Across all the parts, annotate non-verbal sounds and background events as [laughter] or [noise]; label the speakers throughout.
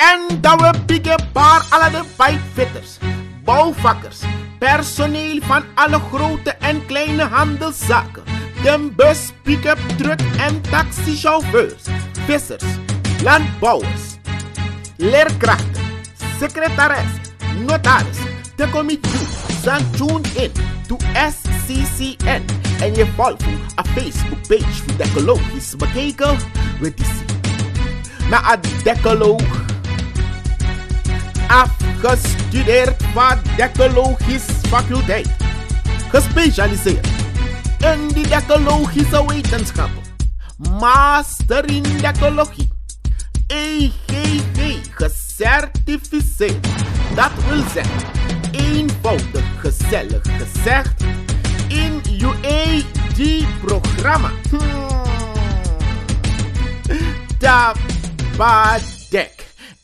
Speaker 1: En dan we pikken paar alle de bouwvakkers, personeel van alle grote en kleine handelszaken, de bus, pick-up, truck en taxichauffeurs, vissers, landbouwers, leerkrachten, secretaris, notaris, de comité, zijn tune in to SCCN en je volgt een Facebook page voor the bekeken, we zien. Na die decoloog. Afgestudeerd van de Ecologische Faculteit. Gespecialiseerd in de ecologische Wetenschappen. Master in de Ecologie. EGG gecertificeerd. Dat wil zeggen, eenvoudig gezellig gezegd, in UAG-programma. E hmm. Tabadek.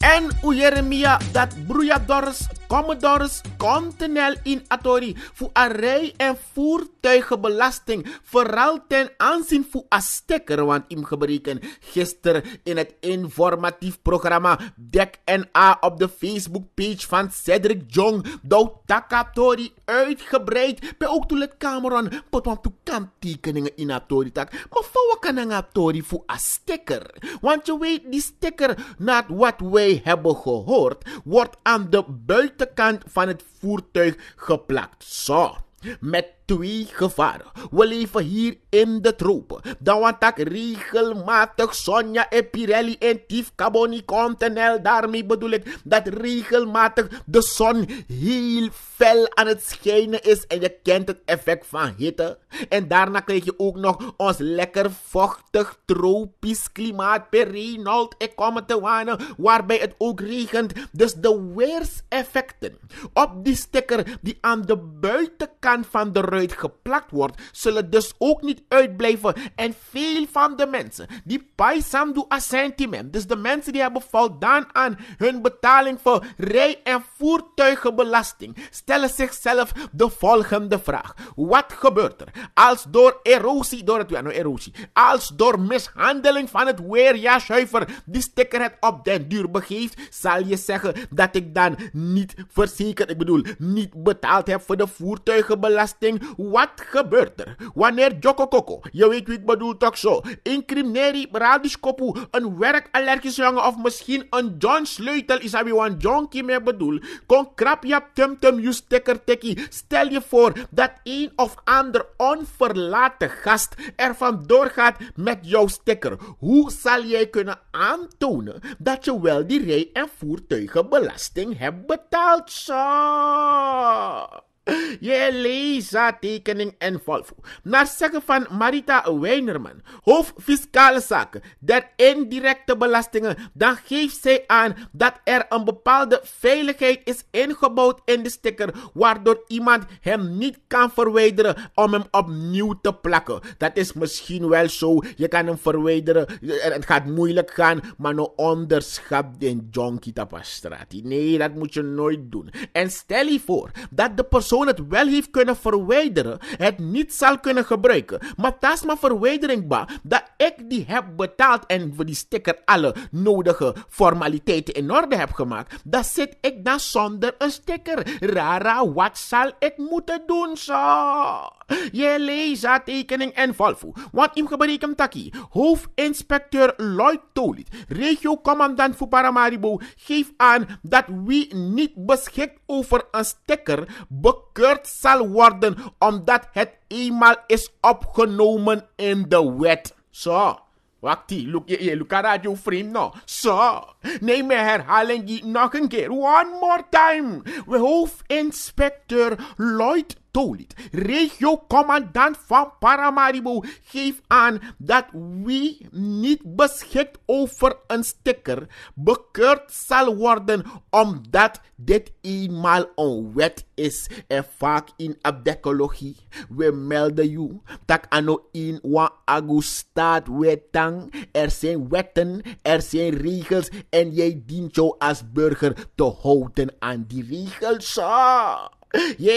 Speaker 1: And Uyeremia that Bruyadors. Commodores Continental in Atori voor array en voertuigenbelasting, vooral ten aanzien van a stekker, want im gebreken gisteren in het informatief programma Dek A op de Facebook-page van Cedric Jong, Dou Takatori uitgebreid, bij ook toen het Cameron, pot want toe kan tekeningen in Atori tak, maar voor kan Atori voor a stekker, want je weet die sticker, naar wat wij hebben gehoord, wordt aan de buiten kant van het voertuig geplakt. Zo. Met twee gevaren. We leven hier in de tropen. Dan want ik regelmatig Sonja en Pirelli en Tief Continental. Daarmee bedoel ik dat regelmatig de zon heel fel aan het schijnen is. En je kent het effect van hitte. En daarna krijg je ook nog ons lekker vochtig tropisch klimaat. Perinold, ik kom te wanen. Waarbij het ook regent. Dus de weerseffecten op die sticker die aan de buitenkant van de geplakt wordt, zullen dus ook niet uitblijven. En veel van de mensen die do assentiment, dus de mensen die hebben voldaan aan hun betaling voor rij- en voertuigenbelasting, stellen zichzelf de volgende vraag. Wat gebeurt er als door erosie, door het ja, nou, erosie, als door mishandeling van het weerjaarshuiver die sticker het op den duur begeeft, zal je zeggen dat ik dan niet verzekerd, ik bedoel, niet betaald heb voor de voertuigenbelasting wat gebeurt er wanneer Joko Koko, je weet wie ik bedoel toch zo, incrimineri Crimneri, kopu een werkallergisch jongen of misschien een John Sleutel is wie een jonkie mee bedoel, kon krapjap temtem je stekker tekkie. Stel je voor dat een of ander onverlaten gast ervan doorgaat met jouw stekker. Hoe zal jij kunnen aantonen dat je wel die rij- en voertuigenbelasting hebt betaald? Zo. [laughs] Je leest tekening en Volvo. Naar zeggen van Marita Weinerman, hoofd fiscale zaken, der indirecte belastingen, dan geeft zij aan dat er een bepaalde veiligheid is ingebouwd in de sticker, waardoor iemand hem niet kan verwijderen om hem opnieuw te plakken. Dat is misschien wel zo, je kan hem verwijderen, het gaat moeilijk gaan, maar no onderschap den jonkita tapastrati. Nee, dat moet je nooit doen. En stel je voor dat de persoon persoon het wel heeft kunnen verwijderen, het niet zal kunnen gebruiken. Maar dat is mijn verwijdering, ba. Dat ik die heb betaald en voor die sticker alle nodige formaliteiten in orde heb gemaakt, dan zit ik dan zonder een sticker. Rara, wat zal ik moeten doen, zo? Je leza tekening en volvo. Want im gebreken taki. Hoofdinspecteur Lloyd Tolit, regio-commandant voor Paramaribo, geeft aan dat wie niet beschikt over een sticker, bekomt gekeurd zal worden, omdat het eenmaal is opgenomen in de wet. Zo. Wakti, look, je, je, look at your frame no. Zo, neem mijn herhaling nog een keer. One more time. We hoofdinspecteur Lloyd regio regiocommandant van Paramaribo, geeft aan dat wie niet beschikt over een sticker bekeurd zal worden, omdat dit eenmaal een wet is en vaak in abdekologie, We melden u dat anno in wa agustaat wetang. Er zijn wetten, er zijn regels en jij dient jou als burger te houden aan die regels. Ah. [laughs] Je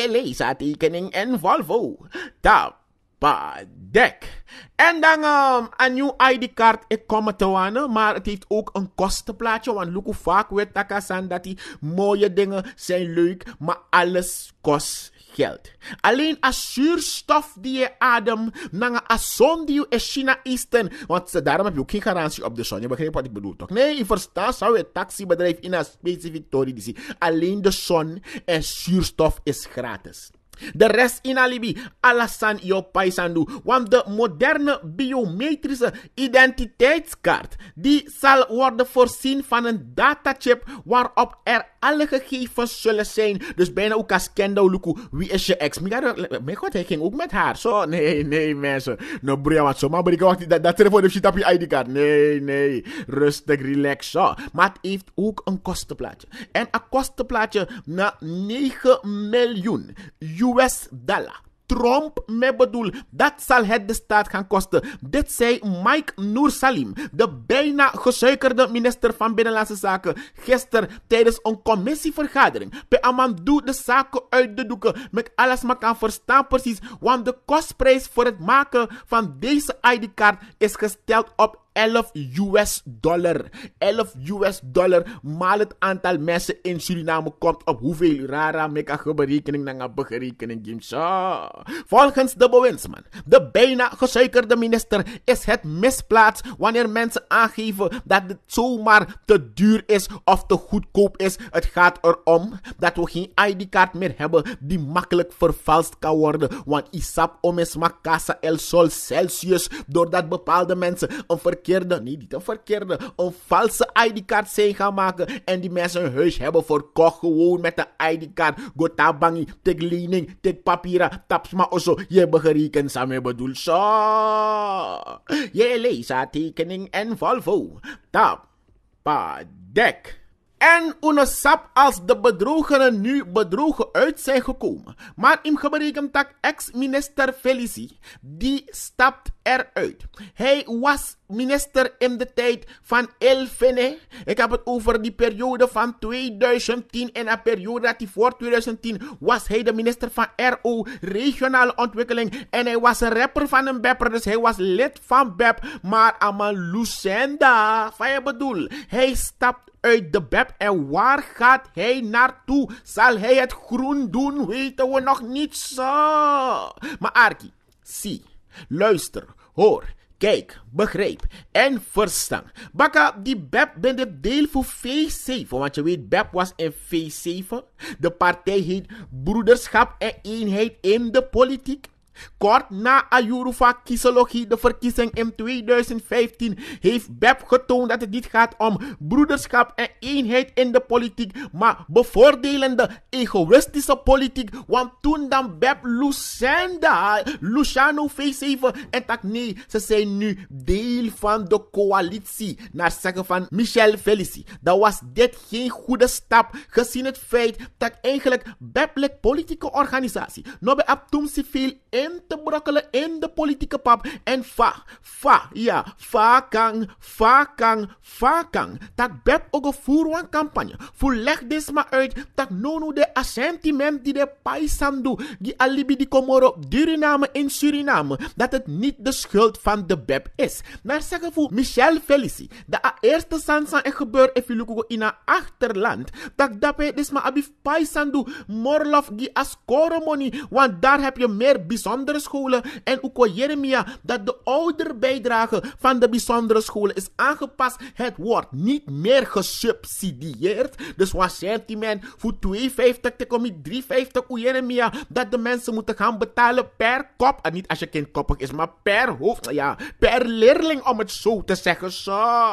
Speaker 1: tekening en Volvo. Tapadek. En dan um, een nieuw ID-kaart. Ik kom te wanen. Maar het heeft ook een kostenplaatje. Want hoe vaak weet Takasan dat die mooie dingen zijn leuk. Maar alles kost geld. Alleen asuurstof zuurstof die je adem, nanga a die je in China isten. Want daarom heb je ook geen garantie op de zon. Je begrijpt wat ik bedoel toch? Nee, je verstaat zou het taxibedrijf in een specifiek tori Alleen de zon en zuurstof is gratis. De rest in alibi, alasan yo paisandu. Want de moderne biometrische identiteitskaart, die zal worden voorzien van een datachip waarop er alle gegevens zullen zijn. Dus bijna ook als kendo wie is je ex? Eh, eh, mijn god, hij ging ook met haar. Zo, nee, nee mensen. No broer, wat zo. Maar ik wacht, dat, dat telefoon heeft je op je ID-kaart. Nee, nee. Rustig, relax. Zo. Maar het heeft ook een kostenplaatje. En een kostenplaatje na 9 miljoen euro US dollar. Trump mee bedoel. Dat zal het de staat gaan kosten. Dit zei Mike Noor Salim, de bijna gesuikerde minister van Binnenlandse Zaken, gisteren tijdens een commissievergadering. Pe Aman doet de zaken uit de doeken met alles maar kan verstaan precies, want de kostprijs voor het maken van deze ID-kaart is gesteld op 11 US dollar. 11 US dollar. Maal het aantal mensen in Suriname komt op hoeveel rara mega berekening na berekening gimsa. Volgens de bewindsman, de bijna gesuikerde minister, is het misplaatst wanneer mensen aangeven dat het zomaar te duur is of te goedkoop is. Het gaat erom dat we geen ID-kaart meer hebben die makkelijk vervalst kan worden. Want ISAP is casa el sol Celsius, doordat bepaalde mensen een verkeerde verkeerde, niet een verkeerde, een valse ID-kaart zijn gaan maken. En die mensen hun huis hebben verkocht gewoon met de ID-kaart. Gotabangi, tik lening, tik papira, tapsma osso. Je gerekend samen bedoel zo. Je leest haar tekening en Volvo. Tap, pa, dek. En sap als de bedrogenen nu bedrogen uit zijn gekomen. Maar in gebrekend tak ex-minister Felici, die stapt eruit. Hij was minister in de tijd van Elfene. Ik heb het over die periode van 2010 en een periode dat hij voor 2010 was hij de minister van RO, regionale ontwikkeling. En hij was een rapper van een bepper, dus hij was lid van BEP. Maar allemaal Lucenda, wat je bedoel, hij stapt uit de Bep En waar gaat hij naartoe? Zal hij het groen doen? Weten we nog niet zo. Maar Arki, zie, luister, hoor kijk, begrijp en verstaan. Baka die BEP ben de deel voor V7. Want je weet, BEP was een V7. De partij heet Broederschap en Eenheid in de Politiek. Kort na ayurufa kisologie de verkiezing in 2015 heeft BEP getoond dat het niet gaat om broederschap en eenheid in de politiek, maar bevoordelende, egoïstische politiek. Want toen dan BEP Lucenda, Luciano V7 en tak nee, ze zijn nu deel van de coalitie. Naar zeggen van Michel Felici. Dan was dit geen goede stap, gezien het feit dat eigenlijk BEP-lek politieke organisatie nog bij Abtumsi veel in en te brokkelen in de politieke pap. En va, va, ja, kang, kang, fa kang. Tak beb ook voor campagne. Voor leg dit maar uit Tak nono de assentiment die de paisandu, die alibi die komoro, Suriname in Suriname, dat het niet de schuld van de beb is. Naar zeggen voor Michel Felici, de eerste sansan en gebeur efilukugo in een achterland, dat dape dit maar abif paisandu, morlof die as koromoni. want daar heb je meer bijzonder bijzondere scholen en ook Jeremia dat de ouderbijdrage van de bijzondere scholen is aangepast. Het wordt niet meer gesubsidieerd. Dus wat men voor 2,50 te komen 3,50 Uko Jeremia dat de mensen moeten gaan betalen per kop. En niet als je kind koppig is, maar per hoofd. Ja, per leerling om het zo te zeggen. Zo.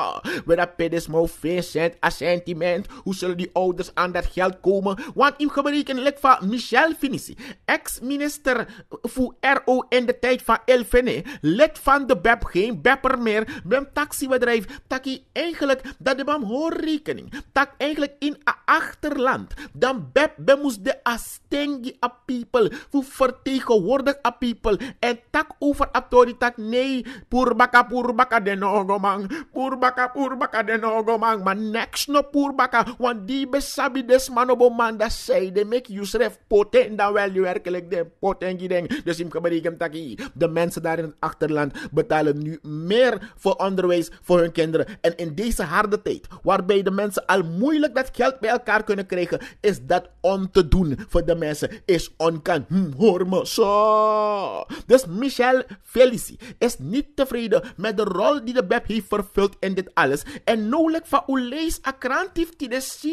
Speaker 1: is dat pedismo, Vincent, assentiment. Hoe zullen die ouders aan dat geld komen? Want in gebreken van Michel Finici, ex-minister voor RO in de tijd van Elfene. Lid van de BEP, geen BEPper meer. ben taxibedrijf, taki eigenlijk dat de bam hoor rekening. Tak eigenlijk in a achterland. Dan BEP, bem moest de astengi a people. Voor vertegenwoordig a people. En tak over autoriteit, nee. Poerbaka, purbaka de nogomang. Purbaka, purbaka de nogomang. Maar next no purbaka, want die besabi des dat zei de make you dan wel werkelijk de potengi ding. Dus de mensen daar in het achterland betalen nu meer voor onderwijs voor hun kinderen. En in deze harde tijd, waarbij de mensen al moeilijk dat geld bij elkaar kunnen krijgen, is dat om te doen voor de mensen. Is onkan. Hm, hoor me zo. Dus Michel Felici is niet tevreden met de rol die de BEP heeft vervuld in dit alles. En nauwelijks van Olees akrant heeft hij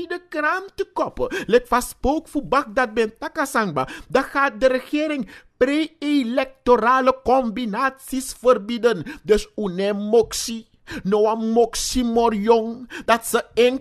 Speaker 1: de kraam te koppen. Lek van spook voor Bagdad ben takasangba. Dan gaat de regering pre-electorale combinaties verbieden. Dus unemoxie. Noah moximorion. Dat ze in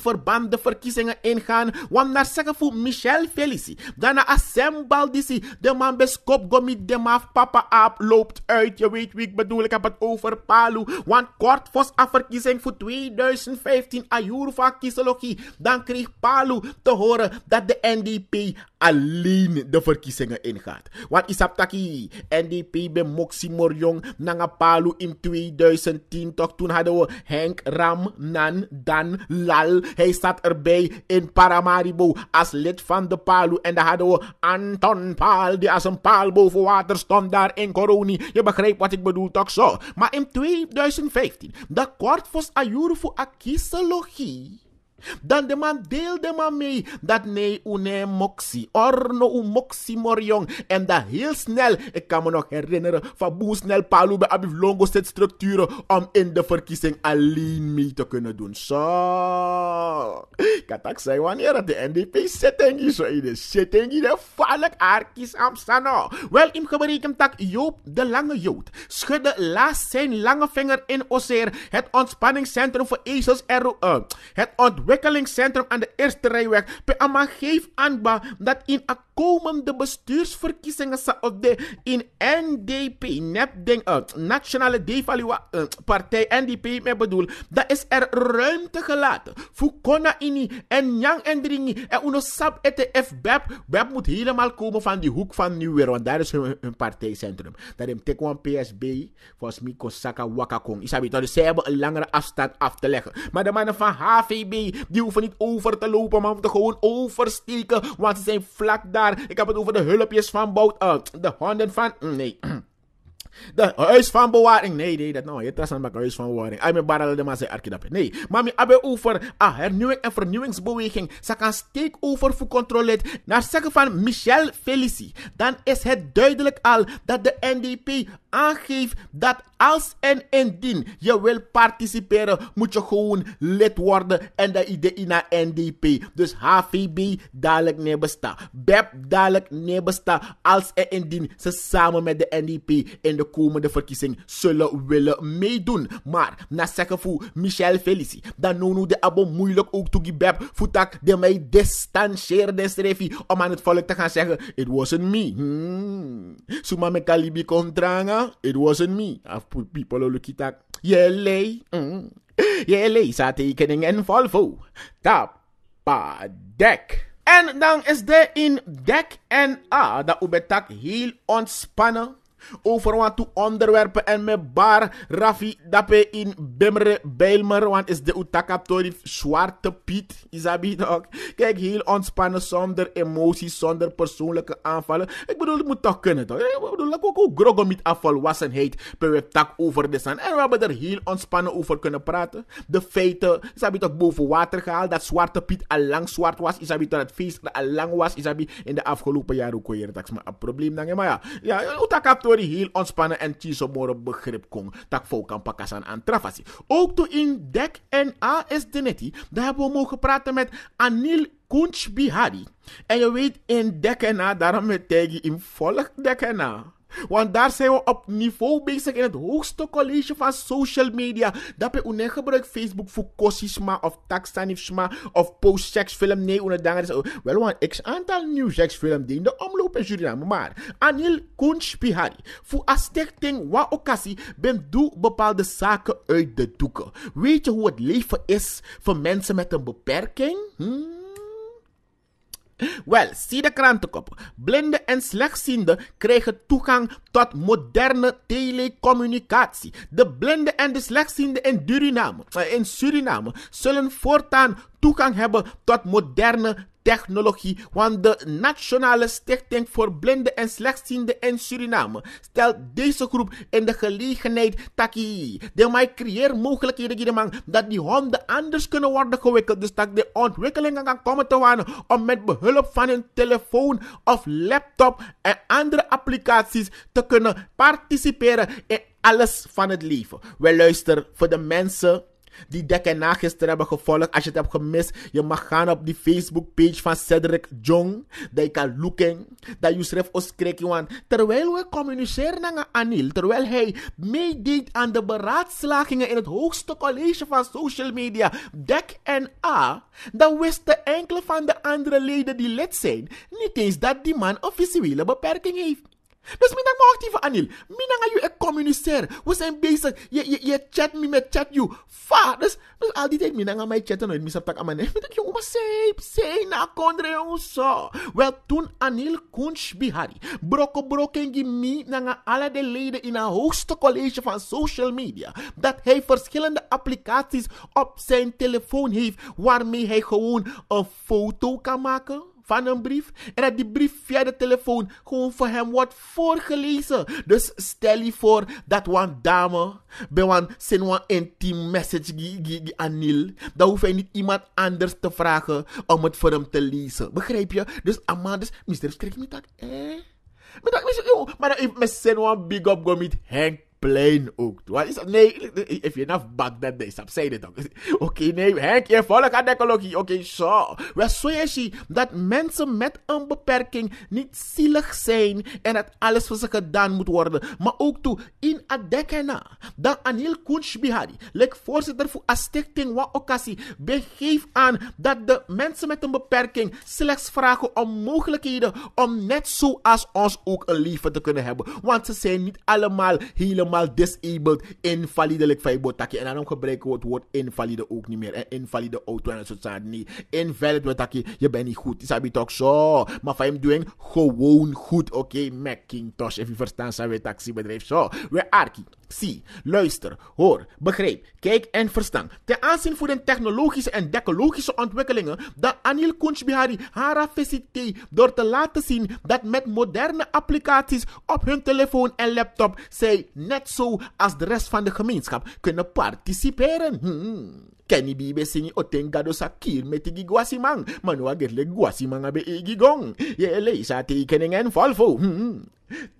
Speaker 1: verband de verkiezingen ingaan. Want naar zeggen voor Michel Felici. Daarna Assembal ze. De man beskop gomi de maf Papa aap loopt uit. Je weet wie ik bedoel. Ik heb het over Palu. Want kort was de verkiezing voor 2015. Ayurva kiesologie. Dan kreeg Palu te horen dat de NDP alleen de verkiezingen ingaat. Want aptaki NDP bij Moximorion. Nanga Palu in 2000. Tien toch? Toen hadden we Henk, Ram, Nan, Dan, Lal. Hij zat erbij in Paramaribo als lid van de Palu. En daar hadden we Anton Paal, die als een Pal boven water stond daar in Coroni. Je begrijpt wat ik bedoel, toch zo? Maar in 2015, de kort voor Ayurvo Akisologie dan de man deelde man mee dat nee, une moxie, orno u moxie morjong. En dat heel snel, ik kan me nog herinneren van boe snel palu bij Abif Longo zit structuren om in de verkiezing alleen mee te kunnen doen. Zo. Katak zei wanneer de NDP zitting is, zo in de zitting in de valk arkies amstano. Wel, in gebrekend tak Joop de Lange Jood schudde laatst zijn lange vinger in Oseer, het ontspanningscentrum voor ezels en eh, het ontwerp ontwikkelingscentrum aan de Eerste Rijweg. Pe geef aan dat in een komende bestuursverkiezingen op de in NDP, ding uh, Nationale Devaluatie eh, Partij NDP, me bedoel, dat is er ruimte gelaten. kona ini en yang en Dringi en uno sap ete bab BEP moet helemaal komen van die hoek van Nieuw-Weer, want daar is hun, partijcentrum. Dat is Tekwan PSB, volgens mij Kosaka Wakakong. Isabi, dus zij hebben een langere afstand af te leggen. Maar de mannen van HVB, die hoeven niet over te lopen, maar moeten gewoon oversteken, want ze zijn vlak daar ik heb het over de hulpjes van de honden van. Mm, nee. [clears throat] De huis van bewaring. Nee, nee, dat nou. Je trast aan mijn huis van bewaring. I mean barrel de maze arkidapen. Nee. Maar we abe over a ah, hernieuwing en vernieuwingsbeweging. Ze kan steek over voor controle. Naar zeggen van Michel Felici. Dan is het duidelijk al dat de NDP aangeeft dat als en indien je wil participeren, moet je gewoon lid worden en dat idee naar NDP. Dus HVB dadelijk nebesta. BEP dadelijk nebesta. Als en indien ze samen met de NDP in de komende verkiezing zullen willen meedoen. Maar na zeggen voor Michel Felici, dan noemen de abo moeilijk ook to BEP. Voetak de mij de strefie om aan het volk te gaan zeggen: It wasn't me. Hmm. Suma me kalibi contranga. it wasn't me. I've put people on the it at. Yeah, lay. Mm. Yeah, lay. Satekening en Volvo. pa deck. En dan is de in deck en a dat ubetak heel heel spanner? over wat onderwerpen en met bar Rafi Dape in Bemre Bijlmer, want is de Utakap Torif Zwarte Piet, Isabi toch? Kijk, heel ontspannen, zonder emoties, zonder persoonlijke aanvallen. Ik bedoel, het moet toch kunnen toch? Ik bedoel, ik ook groggen met afvalwassenheid per tak over de zand. En we hebben er heel ontspannen over kunnen praten. De feiten, Isabi toch boven water gehaald, dat Zwarte Piet al lang zwart was, Isabi dat het feest al lang was, Isabi in de afgelopen jaren ook weer, dat is maar een probleem dan. Maar ja, ja, Utakap ori heel ontspannen en chisomoro begrip kon Tak kan pakasan aan trafasi. Ook toen in DEC en AS Deneti, daar hebben we mogen praten met Anil Kunch Bihari. En je weet in DEC en A, daarom met tegen in volg DEC en A. Want daar zijn we op niveau bezig in het hoogste college van social media. Dat we gebruik Facebook voor kossisma of taxanifsma of post-seksfilm. Nee, onderdangen is wel een aantal nieuw die in de omloop in Suriname. Maar Anil Kunspihari, voor een stichting wa occasie, ben doe bepaalde zaken uit de doeken. Weet je hoe het leven is voor mensen met een beperking? Hmm? [laughs] Wel, zie de krantenkop. Blinden en slechtzienden krijgen toegang tot moderne telecommunicatie. De blinden en de slechtzienden in, Suriname, eh, in Suriname zullen voortaan toegang hebben tot moderne technologie, want de Nationale Stichting voor Blinden en Slechtzienden in Suriname stelt deze groep in de gelegenheid taki. De mij creëer mogelijkheden die dat die honden anders kunnen worden gewikkeld, dus dat de ontwikkelingen gaan komen te wonen om met behulp van een telefoon of laptop en andere applicaties te kunnen participeren in alles van het leven. Wij luisteren voor de mensen die Dek en gisteren hebben gevolgd. Als je het hebt gemist, je mag gaan op die Facebook-page van Cedric Jong. Dat je kan looking. Dat je schrijft ons want terwijl we communiceren met Anil, terwijl hij meedeed aan de beraadslagingen in het hoogste college van social media, Dek en A, dan wisten enkele van de andere leden die lid zijn niet eens dat die man een visuele beperking heeft. Dus minang mo actieve anil. Minang you a communiceer. We een bezig. Je, je, je chat me met chat you. Fa. Dus, dus al die tijd minang aan mij e chatten. Nooit misap tak aan mijn neef. Ik jongen, maar say na kondre jongen so. Wel toen anil kunsch bihari. Broko brokengi mi nanga alle de leden in een hoogste college van social media. Dat hij verschillende applicaties op zijn telefoon heeft. Waarmee hij gewoon een foto kan maken van een brief. En dat die brief via de telefoon gewoon voor hem wordt voorgelezen. Dus stel je voor dat een dame bij een zijn een intiem message aan Niel. Dan hoef hij niet iemand anders te vragen om het voor hem te lezen. Begrijp je? Dus Amandus, mister, schrik me dat, eh? Maar dat is, maar dat een big up, go met Henk plain ook. Wat is dat? Nee, if you're not back then, they subside dan. [laughs] Oké, nee, Henk, je volgt aan ecologie. Oké, zo. We zeggen dat mensen met een beperking niet zielig zijn en dat alles voor ze gedaan moet worden. Maar ook toe in adekena. dat Anil Kunshbihari, lek voorzitter voor een wa occasie, begeef aan dat de mensen met een beperking slechts vragen om mogelijkheden om net zoals ons ook een leven te kunnen hebben. Want ze zijn niet allemaal helemaal helemaal disabled, invalidelijk fijbotaki. En dan gebruiken we het woord invalide ook niet meer. En invalide auto en zo zaken niet. Invalid wetakje, je bent niet goed. Isabi toch zo. Maar van hem doen gewoon goed. Oké, okay, Macintosh. Even verstaan zijn we taxibedrijf zo. We arkie zie, luister, hoor, begrijp, kijk en verstaan Ten aanzien van de technologische en decologische ontwikkelingen dat Anil Kunchbihari haar feliciteert door te laten zien dat met moderne applicaties op hun telefoon en laptop zij net zo als de rest van de gemeenschap kunnen participeren. Hmm. Kenny bibe singi otenga do sakir met igi guasimang. Manua gerle guasimang abe igi gong. Ye leisa tekening en valvo. Hmm.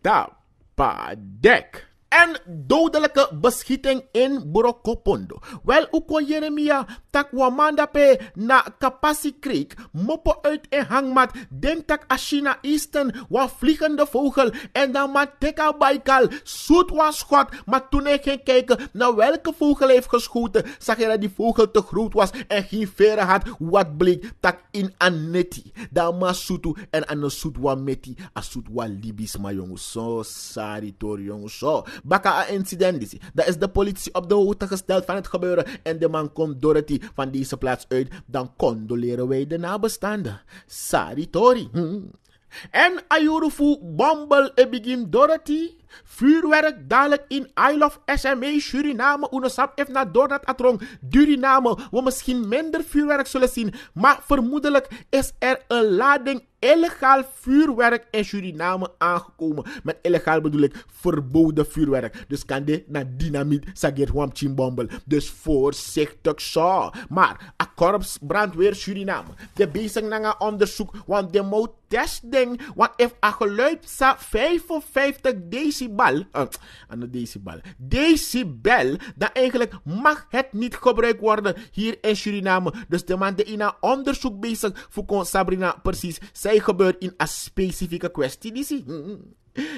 Speaker 1: Tapa dek en dodelijke beschieting in Borokopondo. Wel, uko Jeremia takwamanda pe na Kapasi Creek, moppen uit en hangmat, denk tak Ashina Eastern, wa vliegende vogel, en dan maar teka Baikal, zoet was schot, maar toen hij ging kijken naar welke vogel heeft geschoten, zag hij dat die vogel te groot was en geen veren had, wat bleek, tak in Anetti, dan maar soetu en aan de soetwa meti, a soetwa libis, maar jongens, zo, sorry, tor, jongens, zo. Bakka incident is. Dat is de politie op de hoogte gesteld van het gebeuren. En de man komt Dorothy van deze plaats uit. Dan condoleren wij de nabestaanden. Saritori. Hm, hm. En Ayurufu Bombel Ebigim Dorothy. Vuurwerk dadelijk in I Love SME, Suriname. Unesap heeft naar Dornat Atrong, Duriname. We misschien minder vuurwerk zullen zien. Maar vermoedelijk is er een lading illegaal vuurwerk in Suriname aangekomen. Met illegaal bedoel ik verboden vuurwerk. Dus kan dit naar dynamiet, sageer Huam Chimbombel. Dus voorzichtig zo. Maar, a korps brandweer Suriname. De bezig naar onderzoek, want de moet testen. Want if a geluid sa 55 decibel, uh, decibel, decibel, dan eigenlijk mag het niet gebruikt worden hier in Suriname. Dus de man die in een onderzoek bezig voor Sabrina precies. Zij gebeurt in een specifieke kwestie. Die zie.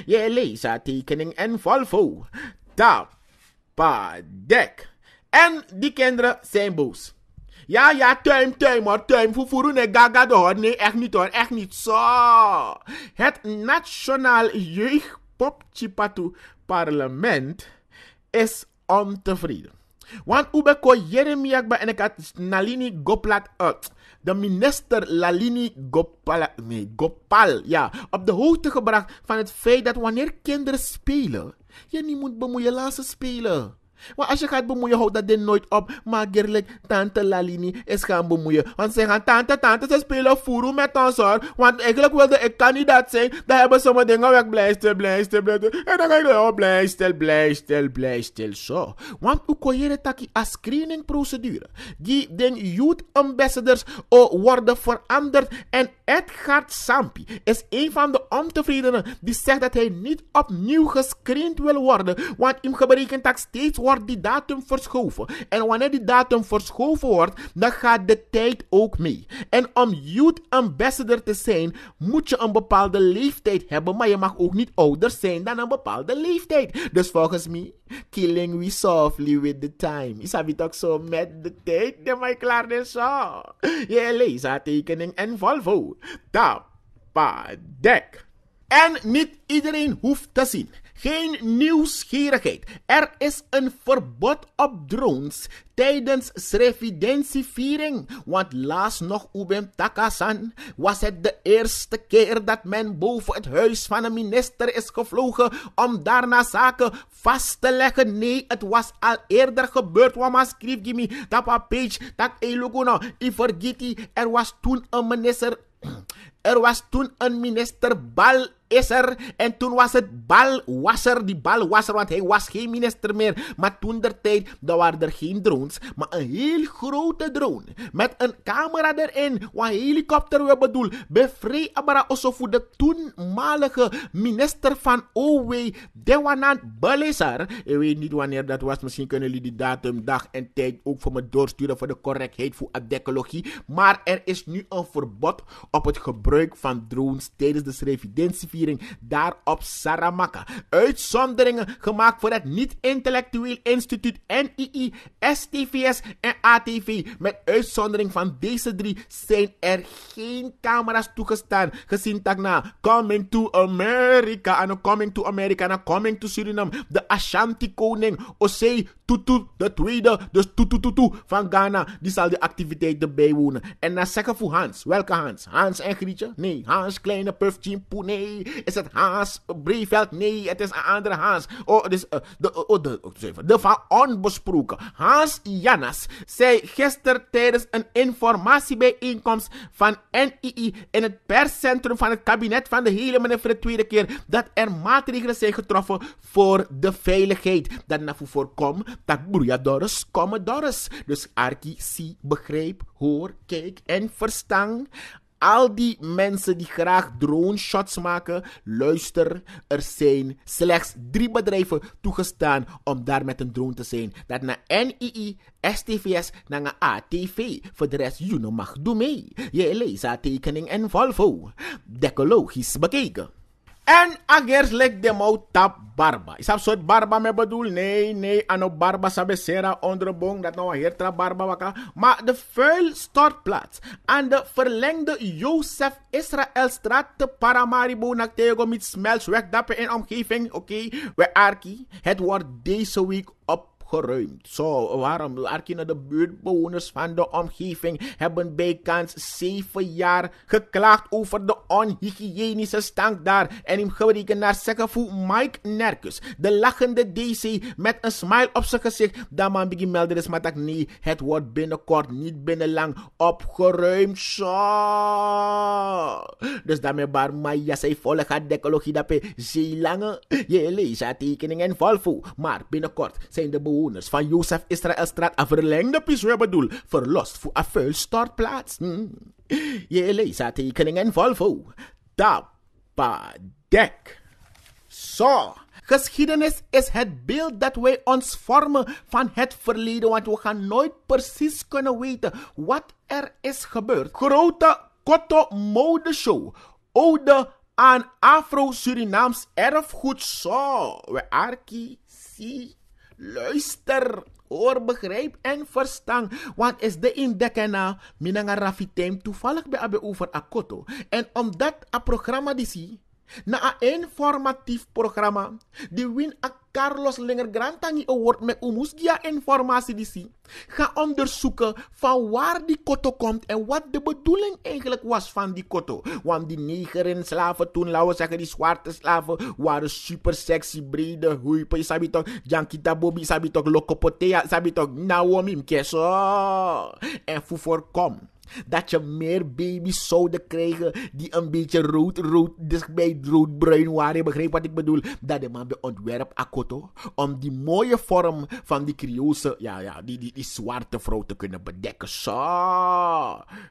Speaker 1: Je leest tekening en volvo valvo. deck En die kinderen zijn boos. Ja, ja, tuim, tuim hoor, tuim. Fufuroene gaga hoor. Nee, echt niet hoor, echt niet. Zo. Het Nationaal Jeugdpopchipatu Parlement is ontevreden. Want Ubeko beko Jeremiak ba en ik had Nalini Goplat uit. Eh, de minister Lalini Gopal, Gopal ja, op de hoogte gebracht van het feit dat wanneer kinderen spelen, je niet moet bemoeien laten spelen. Maar als je gaat bemoeien, houd dat ding nooit op. Maar eerlijk, tante Lalini is gaan bemoeien. Want ze gaan, tante, tante, ze spelen voeroe met ons hoor. Want eigenlijk wilde ik kandidaat zijn. Daar hebben ze mijn dingen weg. Blijstel, blijstel, blijstel. En dan ga ik, oh, blijstel, blijstel, blijstel. Zo. Want hoe kon je taki als screeningprocedure? Die den youth ambassadors oh, worden veranderd. En Edgard Sampi is een van de ontevredenen die zegt dat hij niet opnieuw gescreend wil worden. Want hem gebrekend dat steeds wordt die datum verschoven. En wanneer die datum verschoven wordt, dan gaat de tijd ook mee. En om youth ambassador te zijn, moet je een bepaalde leeftijd hebben, maar je mag ook niet ouder zijn dan een bepaalde leeftijd. Dus volgens mij, killing we softly with the time. Is dat ook zo met de tijd? De mij klaar is Je leest aantekening en Volvo. Tapa dek. En niet iedereen hoeft te zien. Geen nieuwsgierigheid. Er is een verbod op drones tijdens de srevidentiviering. Want laatst nog Ubem Takasan was het de eerste keer dat men boven het huis van een minister is gevlogen om daarna zaken vast te leggen. Nee, het was al eerder gebeurd. Wama schreef Gimi, Tapa Page, Tak vergeet die. Er was toen een minister. [clears throat] Er was toen een minister Bal is er. En toen was het balwasser, die balwasser, want hij was geen minister meer. Maar toen der tijd, dan waren er geen drones, maar een heel grote drone met een camera erin. Wat helikopter we bedoel. Bevree Abara Osofu, de toenmalige minister van OW, Dewanan Balizar. Ik weet niet wanneer dat was, misschien kunnen jullie die datum, dag en tijd ook voor me doorsturen voor de correctheid voor abdecologie. Maar er is nu een verbod op het gebruik van drones tijdens de revidentie daar op Saramaka. Uitzonderingen gemaakt voor het Niet-Intellectueel Instituut NII, STVS en ATV. Met uitzondering van deze drie zijn er geen camera's toegestaan. Gezien Tagna, Coming to America, and nou, Coming to America, and nou, Coming to Suriname, de Ashanti-koning, Osei Tutu, de tweede, dus Tutu Tutu van Ghana, die zal de activiteiten bijwonen. En dan zeggen voor Hans, welke Hans? Hans en Grietje? Nee. Hans Kleine Puff Chimpoe? Nee. Is het Hans Breveld? Nee, het is een andere Hans. Oh, het is uh, de, oh, oh de, oh, de van onbesproken. Hans Janas zei gisteren tijdens een informatiebijeenkomst van NII in het perscentrum van het kabinet van de hele meneer voor de tweede keer dat er maatregelen zijn getroffen voor de veiligheid. Dat na voorkom tak broeiadores, komme dorus. Dus Arki, zie, begrijp, hoor, kijk en verstang. Al die mensen die graag drone shots maken, luister, er zijn slechts drie bedrijven toegestaan om daar met een drone te zijn. Dat na NII, STVS, na ATV. Voor de rest, you know, mag doen mee. Je leest tekening en Volvo. Decologisch bekeken. En agers lek de mou tap barba. Is dat soort barba me bedoel? Nee, nee, ano barba sabesera onderbong, dat nou een tra barba waka. Maar de stortplaats. aan de verlengde Jozef Israëlstraat te Paramaribo nak tego met weg dappen in omgeving. Oké, we arki. Het wordt deze week op opgeruimd Zo, Waarom Larkine, nou de buurtbewoners van de omgeving, hebben bijkans 7 jaar geklaagd over de onhygiënische stank daar. En hem gebreken naar voor Mike Nerkus, de lachende DC met een smile op zijn gezicht. dat man begint melden is maar dat nee, het wordt binnenkort, niet binnenlang, opgeruimd zo. Dus daarmee bar Maya zijn volle de ecologie dat pe lange Je leest tekeningen vol Maar binnenkort zijn de bewoners bewoners van Jozef Israëlstraat een verlengde Piswe bedoel, verlost voor een vuilstortplaats. Hm. Je leest tekeningen Volvo. Dek. Zo. Geschiedenis is het beeld dat wij ons vormen van het verleden, want we gaan nooit precies kunnen weten wat er is gebeurd. Grote Koto Modeshow. Oude aan Afro-Surinaams erfgoed. Zo, we arki, zie. Luister, hoor, begrijp en verstaan Want is de indekena minanga rafitem toevallig bij abe over akoto. En omdat a programma disi, na a informatief programma, die win a Carlos Lengergrantangi Award met Omusgia informatie die zie. Ga onderzoeken van waar die koto komt en wat de bedoeling eigenlijk was van die koto. Want die negeren slaven toen, laten we zeggen die zwarte slaven, waren super sexy, brede, huipen, sabitok, Jankita Bobby, sabitok, Lokopotea, nauwomim Naomi, mkeso. En voor kom. Dat je meer baby's zouden krijgen die een beetje rood, rood, dus bij roodbruin waren. Je begrijpt wat ik bedoel? Dat de man de ontwerp akoto. Om die mooie vorm van die Creoolse, ja, ja, die, die, die zwarte vrouw te kunnen bedekken. Zo.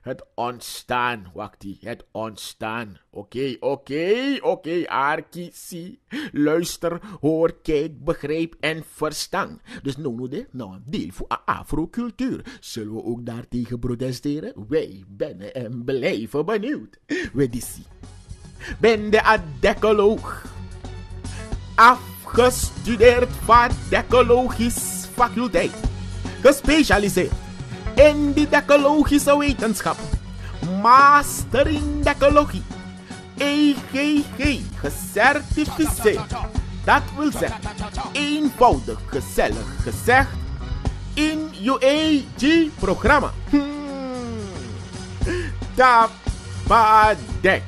Speaker 1: Het ontstaan. Wacht die. Het ontstaan. Oké, oké, oké. Okay. Arki, zie. Luister, hoor, kijk, begrijp en verstaan. Dus nou, no, de, nou, deel voor Afrocultuur. Zullen we ook daartegen protesteren? wij bennen en blijven benieuwd. We zien. Ben de adecoloog. Afgestudeerd van decologische faculteit. Gespecialiseerd in de decologische wetenschap. Master in decologie. EGG gecertificeerd. Dat wil zeggen, eenvoudig gezellig gezegd, in uag e programma hm. stop by Deck.